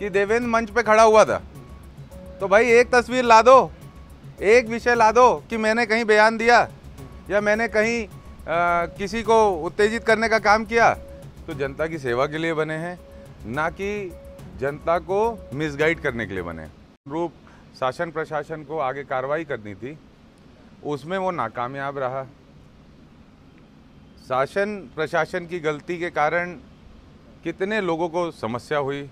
कि देवेंद्र मंच पे खड़ा हुआ था तो भाई एक तस्वीर ला दो एक विषय ला दो कि मैंने कहीं बयान दिया या मैंने कहीं आ, किसी को उत्तेजित करने का काम किया तो जनता की सेवा के लिए बने हैं ना कि जनता को मिसगाइड करने के लिए बने रूप शासन प्रशासन को आगे कार्रवाई करनी थी उसमें वो नाकामयाब रहा शासन प्रशासन की गलती के कारण कितने लोगों को समस्या हुई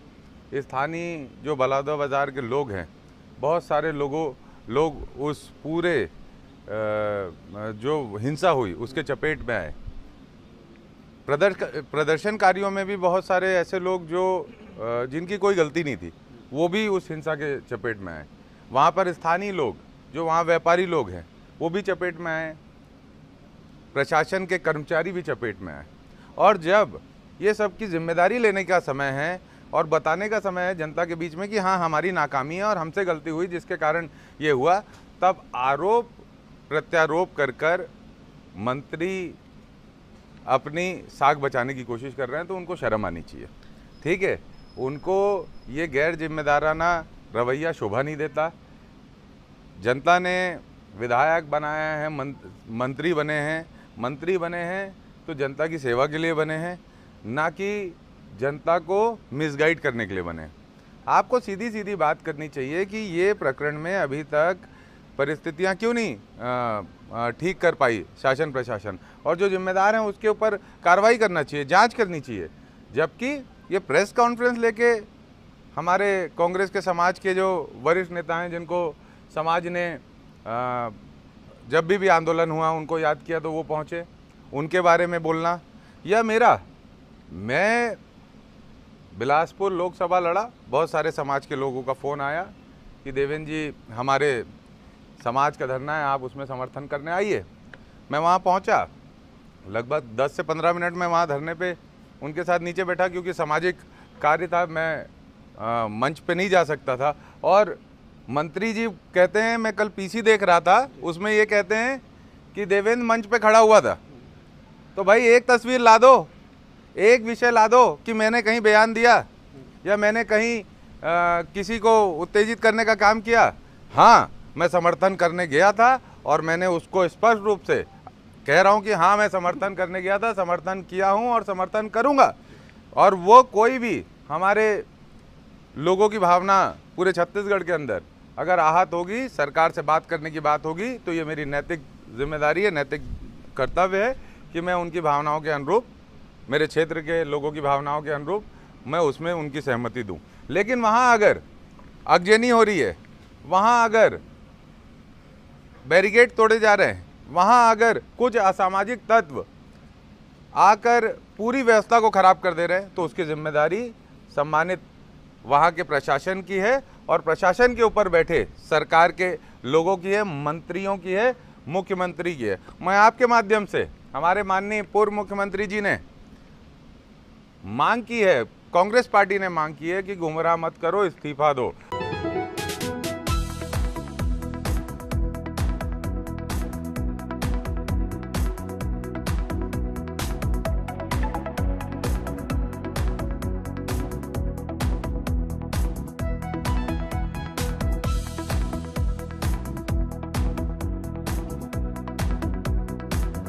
स्थानीय जो बलादो बाज़ार के लोग हैं बहुत सारे लोगों लोग उस पूरे जो हिंसा हुई उसके चपेट में आए प्रदर्श प्रदर्शनकारियों में भी बहुत सारे ऐसे लोग जो जिनकी कोई गलती नहीं थी वो भी उस हिंसा के चपेट में आए वहाँ पर स्थानीय लोग जो वहाँ व्यापारी लोग हैं वो भी चपेट में आए प्रशासन के कर्मचारी भी चपेट में आए और जब ये सब की जिम्मेदारी लेने का समय है और बताने का समय है जनता के बीच में कि हाँ हमारी नाकामी है और हमसे गलती हुई जिसके कारण ये हुआ तब आरोप प्रत्यारोप कर कर मंत्री अपनी साख बचाने की कोशिश कर रहे हैं तो उनको शर्म आनी चाहिए ठीक है उनको ये गैर जिम्मेदाराना रवैया शोभा नहीं देता जनता ने विधायक बनाया है मंत्री बने हैं मंत्री बने हैं तो जनता की सेवा के लिए बने हैं ना कि जनता को मिसगाइड करने के लिए बने आपको सीधी सीधी बात करनी चाहिए कि ये प्रकरण में अभी तक परिस्थितियां क्यों नहीं ठीक कर पाई शासन प्रशासन और जो जिम्मेदार हैं उसके ऊपर कार्रवाई करना चाहिए जांच करनी चाहिए जबकि ये प्रेस कॉन्फ्रेंस लेके हमारे कांग्रेस के समाज के जो वरिष्ठ नेता हैं जिनको समाज ने जब भी भी आंदोलन हुआ उनको याद किया तो वो पहुँचे उनके बारे में बोलना या मेरा मैं बिलासपुर लोकसभा लड़ा बहुत सारे समाज के लोगों का फ़ोन आया कि देवेंद्र जी हमारे समाज का धरना है आप उसमें समर्थन करने आइए मैं वहाँ पहुँचा लगभग 10 से 15 मिनट में वहाँ धरने पे उनके साथ नीचे बैठा क्योंकि सामाजिक कार्य था मैं आ, मंच पे नहीं जा सकता था और मंत्री जी कहते हैं मैं कल पीसी देख रहा था उसमें ये कहते हैं कि देवेंद्र मंच पे खड़ा हुआ था तो भाई एक तस्वीर ला दो एक विषय ला दो कि मैंने कहीं बयान दिया या मैंने कहीं आ, किसी को उत्तेजित करने का काम किया हाँ मैं समर्थन करने गया था और मैंने उसको स्पष्ट रूप से कह रहा हूँ कि हाँ मैं समर्थन करने गया था समर्थन किया हूँ और समर्थन करूँगा और वो कोई भी हमारे लोगों की भावना पूरे छत्तीसगढ़ के अंदर अगर आहत होगी सरकार से बात करने की बात होगी तो ये मेरी नैतिक जिम्मेदारी है नैतिक कर्तव्य है कि मैं उनकी भावनाओं के अनुरूप मेरे क्षेत्र के लोगों की भावनाओं के अनुरूप मैं उसमें उनकी सहमति दूँ लेकिन वहाँ अगर अगजनी हो रही है वहाँ अगर बैरिकेड तोड़े जा रहे हैं वहाँ अगर कुछ असामाजिक तत्व आकर पूरी व्यवस्था को ख़राब कर दे रहे हैं तो उसकी जिम्मेदारी सम्मानित वहाँ के प्रशासन की है और प्रशासन के ऊपर बैठे सरकार के लोगों की है मंत्रियों की है मुख्यमंत्री की है मैं आपके माध्यम से हमारे माननीय पूर्व मुख्यमंत्री जी ने मांग की है कांग्रेस पार्टी ने मांग की है कि गुमराह मत करो इस्तीफा दो